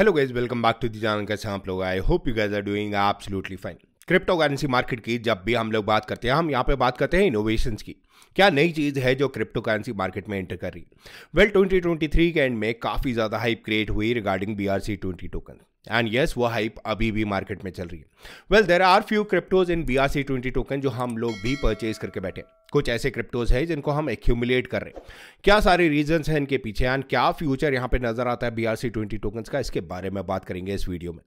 hello guys welcome back to the जान कैसे आप लोग I hope you guys are doing absolutely fine cryptocurrency market की जब भी हम लोग बात करते हैं हम यहाँ पे बात करते हैं इनोवेशन की क्या नई चीज़ है जो क्रिप्टो करेंसी मार्केट में एंटर कर रही है वेल 2023 के एंड में काफ़ी ज़्यादा हाइप क्रिएट हुई regarding B R C twenty token and yes वो हाइप अभी भी मार्केट में चल रही है well there are few cryptos in B R C twenty token जो हम लोग भी परचेज करके बैठे कुछ ऐसे क्रिप्टोज है जिनको हम एक्यूमुलेट कर रहे हैं क्या सारे रीजंस हैं इनके पीछे एंड क्या फ्यूचर यहाँ पे नजर आता है B R C twenty tokens का इसके बारे में बात करेंगे इस वीडियो में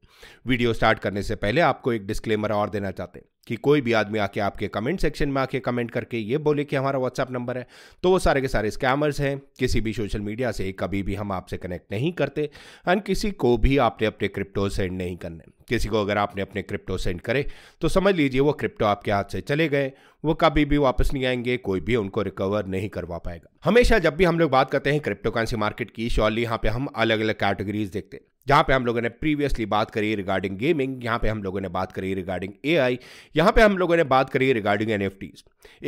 वीडियो स्टार्ट करने से पहले आपको एक डिस्क्लेमर और देना चाहते हैं कि कोई भी आदमी आके आपके कमेंट सेक्शन में आके कमेंट करके ये बोले कि हमारा व्हाट्सअप नंबर है तो वो सारे के सारे स्कैमर्स हैं किसी भी सोशल मीडिया से कभी भी हम आपसे कनेक्ट नहीं करते एंड किसी को भी आपने अपने क्रिप्टो सेंड नहीं करने किसी को अगर आपने अपने क्रिप्टो सेंड करे तो समझ लीजिए वो क्रिप्टो आपके हाथ से चले गए वो कभी भी वापस नहीं आएंगे कोई भी उनको रिकवर नहीं करवा पाएगा हमेशा जब भी हम लोग बात करते हैं क्रिप्टो करेंसी मार्केट की श्योरली यहाँ पे हम अलग अलग कैटेगरीज देखते हैं जहाँ पे हम लोगों ने प्रीवियसली बात करी रिगार्डिंग गेमिंग यहाँ पे हम लोगों ने बात करी रिगार्डिंग एआई यहाँ पे हम लोगों ने बात करी रिगार्डिंग एन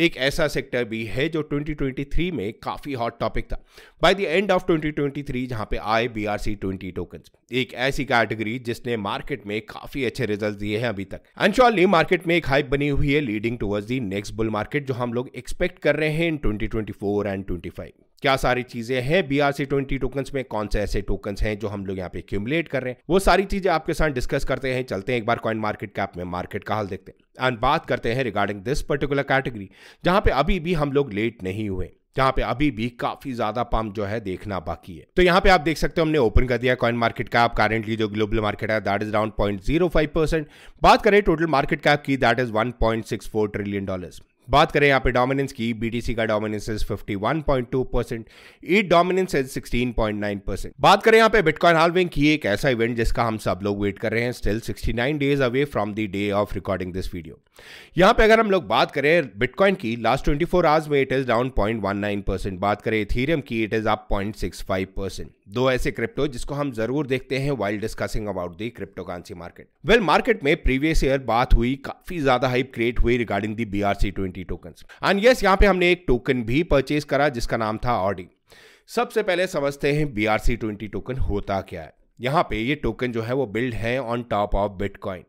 एक ऐसा सेक्टर भी है जो 2023 में काफ़ी हॉट टॉपिक था बाय द एंड ऑफ 2023 जहाँ पे आए B R C twenty token एक ऐसी कैटेगरी जिसने मार्केट में काफ़ी अच्छे रिजल्ट दिए हैं अभी तक अनशॉली मार्केट में एक हाइप बनी हुई है leading towards the next bull market जो हम लोग एक्सपेक्ट कर रहे हैं in twenty twenty four and twenty फाइव क्या सारी चीज़ें हैं B R C twenty tokens में कौन से ऐसे टोकन्स हैं जो हम लोग यहाँ पे क्यूमुलेट कर रहे हैं वो सारी चीज़ें आपके साथ डिस्कस करते हैं चलते हैं एक बार कॉइन मार्केट कैप में मार्केट का हाल देखते हैं एंड बात करते हैं रिगार्डिंग दिस पर्टिकुलर कैटेगरी जहाँ पे अभी भी हम लोग लेट नहीं हुए जहां पे अभी भी काफी ज्यादा पंप जो है देखना बाकी है तो यहाँ पे आप देख सकते हो हमने ओपन कर दिया कॉइन मार्केट कैप करेंटली जो ग्लोबल मार्केट है that is around point zero five percent बात करें टोटल मार्केट कैप की that is one point six four trillion dollar बात करें यहाँ पे डोमिनेंस की बीटीसी का dominance is 51.2 percent E dominance is 16.9 percent बात करें यहाँ पे बिटकॉइन हालविंग की एक ऐसा इवेंट जिसका हम सब लोग वेट कर रहे हैं still 69 days away from the day of recording this video यहाँ पे अगर हम लोग बात करें बिटकॉइन की लास्ट 24 आवर्स में इट इज डाउन पॉइंट बात करें थीरियम की इट इज अप पॉइंट दो ऐसे क्रिप्टो जिसको हम जरूर देखते हैं while discussing about the crypto market well market में प्रीवियस ईयर बात हुई काफी ज्यादा हाइप क्रिएट हुई regarding the B R C twenty token and yes यहाँ पे हमने एक टोकन भी परचेज करा जिसका नाम था ऑडी सबसे पहले समझते हैं B R C twenty token होता क्या है यहाँ पे ये टोकन जो है वो बिल्ड है ऑन टॉप ऑफ बिटकॉइन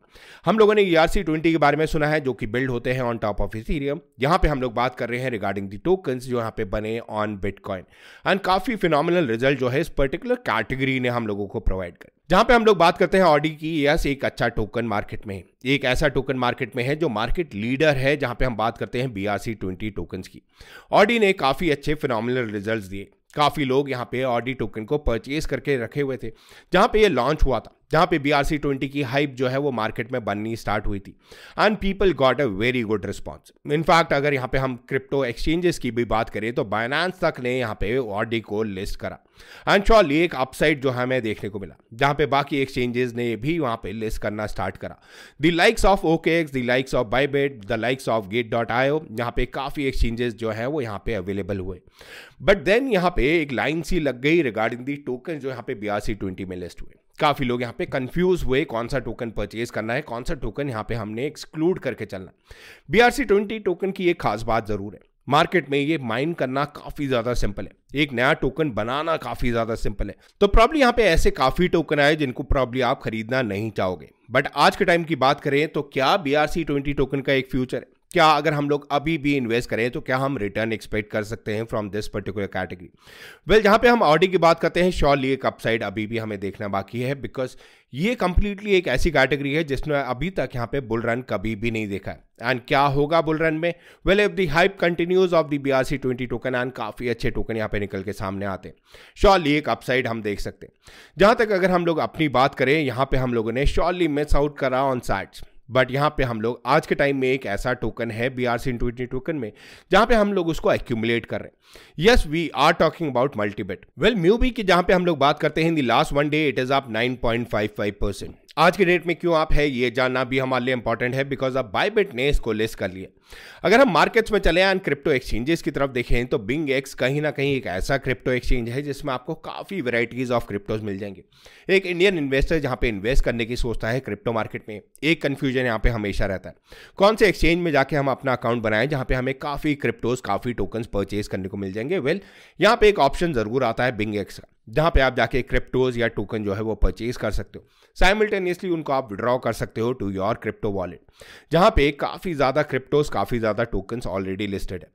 हम लोगों ने ई आर सी ट्वेंटी के बारे में सुना है जो कि बिल्ड होते हैं ऑन टॉप ऑफ इथीरियम यहाँ पे हम लोग बात कर रहे हैं रिगार्डिंग दी टोकन जो यहाँ पे बने ऑन बिटकॉइन एंड काफ़ी फिनोमिनल रिजल्ट जो है इस पर्टिकुलर कैटेगरी ने हम लोगों को प्रोवाइड कर जहाँ पे हम लोग बात करते हैं ऑडी की यस एक अच्छा टोकन मार्केट में है एक ऐसा टोकन मार्केट में है जो मार्केट लीडर है जहाँ पे हम बात करते हैं B R C twenty token की ऑडी ने काफ़ी अच्छे फिनोमिनल रिजल्ट दिए काफ़ी लोग यहाँ पे ऑडी टोकन को परचेज करके रखे हुए थे जहाँ पे ये लॉन्च हुआ था जहां पे बी आर सी ट्वेंटी की हाइप जो है वो मार्केट में बननी स्टार्ट हुई थी and people got a very good response in fact अगर यहाँ पे हम क्रिप्टो एक्सचेंजेस की भी बात करें तो बाइनांस तक ने यहाँ पे ऑडी को लिस्ट करा एंड शॉली एक अपसाइड जो हमें देखने को मिला जहाँ पे बाकी एक्सचेंजेस ने भी वहाँ पे लिस्ट करना स्टार्ट करा the likes of OK X the likes of Bybit the likes of Gate dot io यहाँ पे काफ़ी एक्सचेंजेस जो है वो यहाँ पे अवेलेबल हुए बट देन यहाँ पे एक लाइन सी लग गई रिगार्डिंग दी टोकन जो यहाँ पे बी आर सी ट्वेंटी में लिस्ट हुए काफ़ी लोग यहाँ पे कंफ्यूज हुए कौन सा टोकन परचेज करना है कौन सा टोकन यहाँ पे हमने एक्सक्लूड करके चलना B R C twenty token की एक खास बात ज़रूर है मार्केट में ये माइन करना काफ़ी ज़्यादा सिंपल है एक नया टोकन बनाना काफ़ी ज़्यादा सिंपल है तो प्रॉब्ली यहाँ पे ऐसे काफ़ी टोकन आए जिनको प्रॉब्ली आप खरीदना नहीं चाहोगे बट आज के टाइम की बात करें तो क्या B R C twenty token का एक फ्यूचर है क्या अगर हम लोग अभी भी इन्वेस्ट करें तो क्या हम रिटर्न एक्सपेक्ट कर सकते हैं from this particular category well जहां पे हम ऑडी की बात करते हैं श्योरली एक अपसाइड अभी भी हमें देखना बाकी है बिकॉज ये कंप्लीटली एक ऐसी कैटेगरी है जिसने अभी तक यहाँ पे बुल रन कभी भी नहीं देखा है एंड क्या होगा बुल रन में well if the hype continues of the B R C twenty token and काफ़ी अच्छे टोकन यहाँ पे निकल के सामने आते हैं श्योरली एक अपसाइड हम देख सकते हैं जहां तक अगर हम लोग अपनी बात करें यहां पे हम लोगों ने श्योरली मिस आउट करा ऑन सैट्स बट यहाँ पे हम लोग आज के टाइम में एक ऐसा टोकन है B R C twenty token में जहाँ पे हम लोग उसको एक्यूमुलेट कर रहे हैं yes we are talking about MultiBit well MUBI की जहाँ पे हम लोग बात करते हैं in the last one day it is up five percent आज के डेट में क्यों आप है ये जानना भी हमारे लिए इंपॉर्टेंट है बिकॉज अब बाईबिट ने इसको लिस्ट कर लिया अगर हम मार्केट्स में चले एंड क्रिप्टो एक्सचेंजेस की तरफ देखें तो बिंग एक्स कहीं ना कहीं एक ऐसा क्रिप्टो एक्सचेंज है जिसमें आपको काफ़ी वेराइटीज़ ऑफ क्रिप्टोज मिल जाएंगे एक इंडियन इन्वेस्टर जहाँ पे इन्वेस्ट करने की सोचता है क्रिप्टो मार्केट में एक कन्फ्यूजन यहाँ पे हमेशा रहता है कौन से एक्सचेंज में जाके हम अपना अकाउंट बनाएं जहाँ पे हमें काफ़ी क्रिप्टोज काफ़ी टोकन्स परचेज करने को मिल जाएंगे वेल यहाँ पे एक ऑप्शन ज़रूर आता है बिंग एक्स का जहाँ पे आप जाके क्रिप्टोज या टोकन जो है वो परचेज कर सकते हो साइमल्टेनियसली उनको आप विड्रॉ कर सकते हो टू योर क्रिप्टो वॉलेट जहाँ पे काफ़ी ज़्यादा क्रिप्टोज काफ़ी ज़्यादा टोकन्स ऑलरेडी लिस्टेड है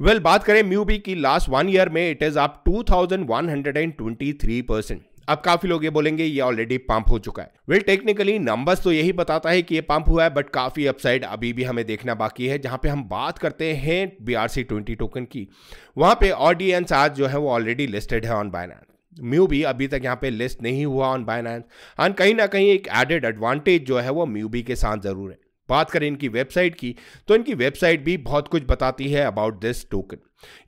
वेल well, बात करें म्यूबी की लास्ट वन ईयर में it is up two thousand one hundred and twenty three percent अब काफी लोग ये बोलेंगे ये ऑलरेडी पंप हो चुका है वेल टेक्निकली नंबर्स तो यही बताता है कि ये पंप हुआ है बट काफी अपसाइड अभी भी हमें देखना बाकी है जहां पे हम बात करते हैं B R C twenty token की वहां पे ऑडियंस आज जो है वो ऑलरेडी लिस्टेड है ऑन बायनास म्यू भी अभी तक यहाँ पे लिस्ट नहीं हुआ ऑन बाइनांस एंड कहीं ना कहीं एक एडेड एडवांटेज जो है वो म्यू बी के साथ ज़रूर है बात करें इनकी वेबसाइट की तो इनकी वेबसाइट भी बहुत कुछ बताती है अबाउट दिस टोकन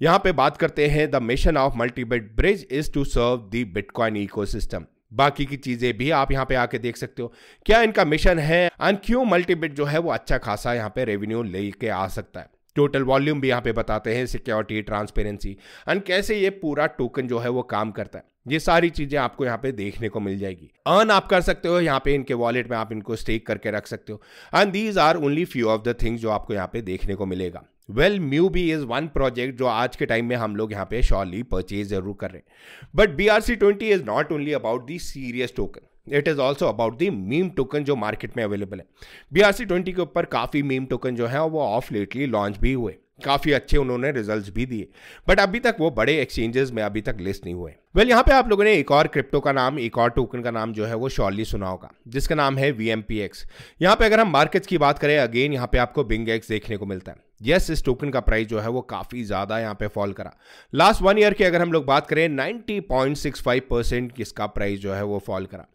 यहाँ पे बात करते हैं the mission of MultiBit bridge is to serve the bitcoin ecosystem बाकी की चीजें भी आप यहाँ पे आके देख सकते हो क्या इनका मिशन है एंड क्यों मल्टीबिट जो है वो अच्छा खासा यहाँ पे रेवेन्यू लेके आ सकता है टोटल वॉल्यूम भी यहाँ पे बताते हैं सिक्योरिटी ट्रांसपेरेंसी एंड कैसे ये पूरा टोकन जो है वो काम करता है ये सारी चीजें आपको यहाँ पे देखने को मिल जाएगी अर्न आप कर सकते हो यहाँ पे इनके वॉलेट में आप इनको स्टेक करके रख सकते हो and these are only few of the things जो आपको यहाँ पे देखने को मिलेगा well MUBI is one project जो आज के टाइम में हम लोग यहाँ पे श्योरली परचेज जरूर कर रहे हैं but B R C twenty is not only about the serious token it is also about the meme token जो मार्केट में अवेलेबल है बी आर सी ट्वेंटी के ऊपर काफ़ी मीम टोकन जो है वो ऑफ लेटली लॉन्च भी हुए काफ़ी अच्छे उन्होंने रिजल्ट भी दिए बट अभी तक वो बड़े एक्सचेंजेस में अभी तक लिस्ट नहीं हुए वेल well, यहाँ पे आप लोगों ने एक और क्रिप्टो का नाम एक और टोकन का नाम जो है वो शॉर्ली सुना होगा जिसका नाम है वी एम पी एक्स यहाँ पे अगर हम मार्केट्स की बात करें अगेन यहाँ पे आपको बिंग एक्स देखने को मिलता है यस yes, इस टोकन का प्राइस जो है वो काफ़ी ज़्यादा यहाँ पे फॉल करा लास्ट वन ईयर की अगर हम लोग बात करें ninety point six five percent इसका प्राइस जो है वो फॉल करा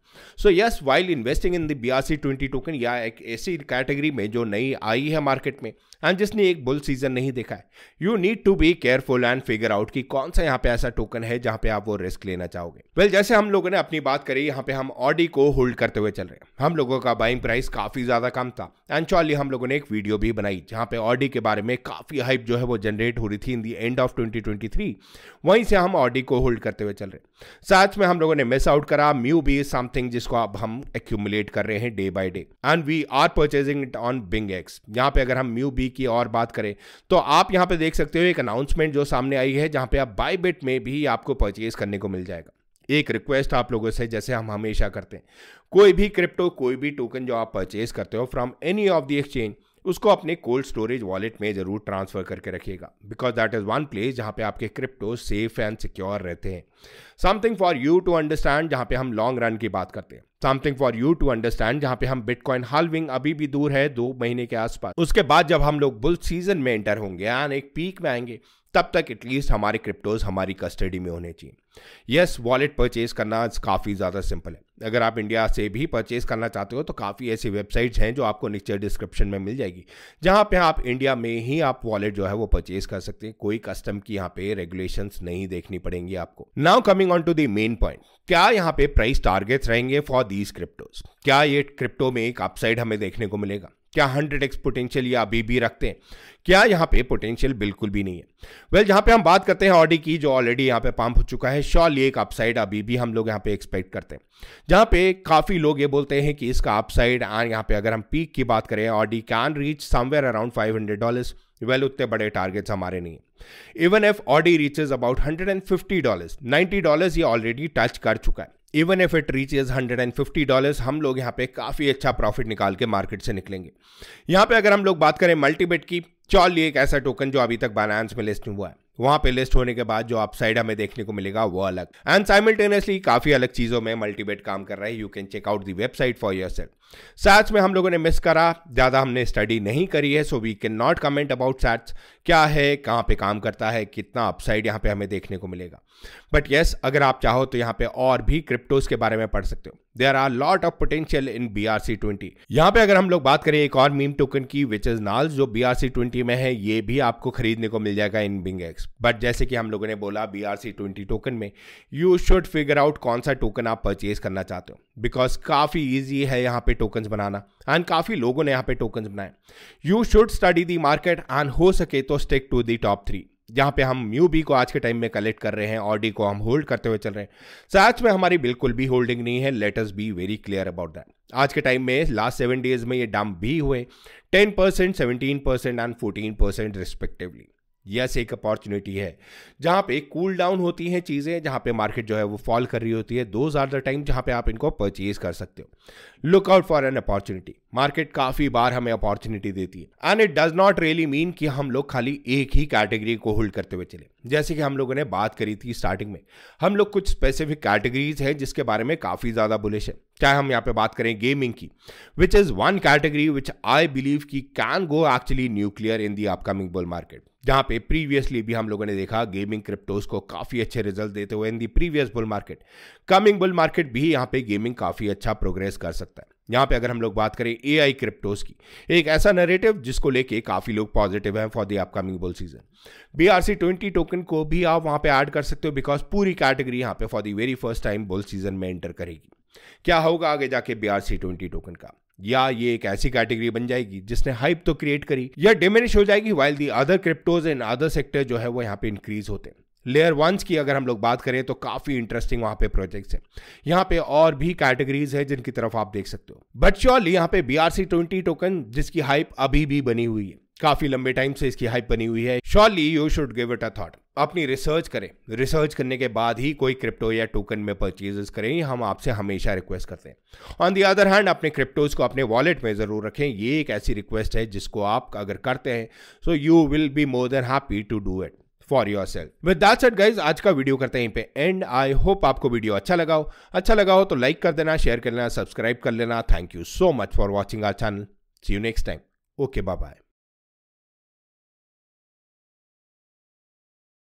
so yes while investing in the B R C twenty token या एक ऐसी कैटेगरी में जो नई आई है मार्केट में एंड जिसने एक बुल सीजन नहीं देखा है you need to be careful and figure out कि कौन सा यहाँ पे ऐसा टोकन है जहाँ पे आप वो रिस्क लेना चाहोगे वेल well, जैसे हम लोगों ने अपनी बात करी यहाँ पे हम ऑडी को होल्ड करते हुए चल रहे हैं हम लोगों का बाइंग प्राइस काफी ज्यादा कम था एंड चौली हम लोगों ने एक वीडियो भी बनाई जहाँ पे ऑडी के बारे में काफी हाइप जो है वो जनरेट हो रही थी in the end of twenty twenty three वहीं से हम ऑडी को होल्ड करते हुए चल रहे हैं साथ में हम लोगों ने मिस आउट करा म्यू बी समथिंग थिंग जिसको अब हम एक्यूमुलेट कर रहे हैं day by day and we are purchasing it on BingX यहाँ पे अगर हम म्यू बी की और बात करें तो आप यहाँ पे देख सकते हो एक अनाउंसमेंट जो सामने आई है जहाँ पे आप बाई बिट में भी आपको परचेज करने को मिल जाएगा एक रिक्वेस्ट आप लोगों से जैसे हम हमेशा करते हैं कोई भी क्रिप्टो कोई भी टोकन जो आप परचेज करते हो from any of the exchange उसको अपने कोल्ड स्टोरेज वॉलेट में ज़रूर ट्रांसफ़र करके रखिएगा because that is one place जहाँ पे आपके क्रिप्टो सेफ एंड सिक्योर रहते हैं something for you to understand जहां पे हम लॉन्ग रन की बात करते हैं something for you to understand जहां पे हम बिटकॉइन हालविंग अभी भी दूर है दो महीने के आसपास उसके बाद जब हम लोग बुल सीजन में एंटर होंगे एंड एक पीक में आएंगे तब तक एटलीस्ट हमारे क्रिप्टोज हमारी कस्टडी में होने चाहिए यस वॉलेट परचेज करना काफ़ी ज़्यादा सिंपल है अगर आप इंडिया से भी परचेज करना चाहते हो तो काफ़ी ऐसी वेबसाइट्स हैं जो आपको नीचे डिस्क्रिप्शन में मिल जाएगी जहाँ पे आप इंडिया में ही आप वॉलेट जो है वो परचेज कर सकते हैं कोई कस्टम की यहाँ पे रेगुलेशन नहीं देखनी पड़ेंगी आपको now coming on to the main point क्या यहाँ पे प्राइस टारगेट्स रहेंगे फॉर दीज क्रिप्टोज क्या ये क्रिप्टो में एक अपसाइड हमें देखने को मिलेगा क्या हंड्रेड एक्स पोटेंशियल ये अभी भी रखते हैं क्या यहाँ पे पोटेंशियल बिल्कुल भी नहीं है वेल well, जहाँ पे हम बात करते हैं ऑडी की जो ऑलरेडी यहाँ पे पंप हो चुका है श्योरली एक अपसाइड अभी भी हम लोग यहाँ पे एक्सपेक्ट करते हैं जहाँ पे काफ़ी लोग ये बोलते हैं कि इसका अपसाइड आर यहाँ पे अगर हम पीक की बात करें ORDI can reach somewhere around five hundred dollars well उतने बड़े टारगेट्स हमारे नहीं है even if ORDI reaches about hundred and fifty dollar ninety dollar ये ऑलरेडी टच कर चुका है even if it reach is hundred and fifty dollars हम लोग यहाँ पे काफ़ी अच्छा प्रॉफिट निकाल के मार्केट से निकलेंगे यहाँ पे अगर हम लोग बात करें मल्टीबेट की चौल एक ऐसा टोकन जो अभी तक बायनांस में लिस्ट हुआ है वहां पे लिस्ट होने के बाद जो अपसाइड हमें देखने को मिलेगा वो अलग एंड साइमल्टेनियसली काफी अलग चीजों में मल्टीबेट काम कर रहा है you can check out the website for yourself sats में हम लोगों ने मिस करा ज्यादा हमने स्टडी नहीं करी है so we can not comment about sats क्या है कहाँ पे काम करता है कितना अपसाइड यहाँ पे हमें देखने को मिलेगा बट येस yes, अगर आप चाहो तो यहाँ पे और भी क्रिप्टोज के बारे में पढ़ सकते हो there are lot of potential in B R C twenty यहाँ पे अगर हम लोग बात करें एक और मीम टोकन की विच इज नाल जो बी आर सी ट्वेंटी में है ये भी आपको खरीदने को मिल जाएगा in BingX six but जैसे कि हम लोगों ने बोला B R C twenty token में यू शुड फिगर आउट कौन सा टोकन आप परचेज करना चाहते हो बिकॉज काफ़ी ईजी है यहाँ पे टोकन्स बनाना एंड काफ़ी लोगों ने यहाँ पे टोकन्स बनाए you should study the market and हो सके तो stick to the top three जहाँ पे हम म्यू बी को आज के टाइम में कलेक्ट कर रहे हैं और डी को हम होल्ड करते हुए चल रहे हैं सच में हमारी बिल्कुल भी होल्डिंग नहीं है let us be very clear about that आज के टाइम में लास्ट सेवन डेज में ये डम्प भी हुए ten percent seventeen percent and fourteen percent respectively yes एक अपॉर्चुनिटी है जहां पे कूल डाउन होती हैं चीज़ें जहां पे मार्केट जो है वो फॉल कर रही होती है दो आर द टाइम जहां पे आप इनको परचेज कर सकते हो look out for an opportunity market काफ़ी बार हमें अपॉर्चुनिटी देती है and it does not really mean कि हम लोग खाली एक ही कैटेगरी को होल्ड करते हुए चले जैसे कि हम लोगों ने बात करी थी स्टार्टिंग में हम लोग कुछ स्पेसिफिक कैटेगरीज हैं जिसके बारे में काफ़ी ज़्यादा बुलिश है चाहे हम यहाँ पे बात करें गेमिंग की which is one category which I believe की can go actually nuclear in the upcoming bull market जहाँ पे प्रीवियसली भी हम लोगों ने देखा गेमिंग क्रिप्टोज को काफ़ी अच्छे रिजल्ट देते हुए in the previous bull market coming bull market भी यहाँ पे गेमिंग काफ़ी अच्छा प्रोग्रेस कर सकता है यहां पे अगर हम लोग बात करें ए आई क्रिप्टोज की एक ऐसा नरेटिव जिसको लेके काफ़ी लोग पॉजिटिव हैं for the upcoming bull season B R C twenty token को भी आप वहाँ पे ऐड कर सकते हो बिकॉज पूरी कैटेगरी यहाँ पे for the very first time bull season में एंटर करेगी क्या होगा आगे जाके B R C twenty token का या ये एक ऐसी कैटेगरी बन जाएगी जिसने हाइप तो क्रिएट करी या डिमिनिश हो जाएगी while the other cryptos in other sector जो है वो यहाँ पे इंक्रीज होते हैं लेयर वंस की अगर हम लोग बात करें तो काफ़ी इंटरेस्टिंग वहां पे प्रोजेक्ट्स हैं यहाँ पे और भी कैटेगरीज है जिनकी तरफ आप देख सकते हो बट श्योरली यहाँ पे B R C twenty token जिसकी हाइप अभी भी बनी हुई है काफ़ी लंबे टाइम से इसकी हाइप बनी हुई है surely you should give it a thought अपनी रिसर्च करें रिसर्च करने के बाद ही कोई क्रिप्टो या टोकन में परचेजेस करें हम आपसे हमेशा रिक्वेस्ट करते हैं ऑन दी अदर हैंड अपने क्रिप्टोज को अपने वॉलेट में ज़रूर रखें ये एक ऐसी रिक्वेस्ट है जिसको आप अगर करते हैं so you will be more than happy to do it for yourself with that set guys आज का वीडियो करते हैं यहीं पे एंड आई होप आपको वीडियो अच्छा लगा हो अच्छा लगा हो तो लाइक कर देना शेयर कर लेना सब्सक्राइब कर लेना thank you so much for watching our channel see you next time okay bye bye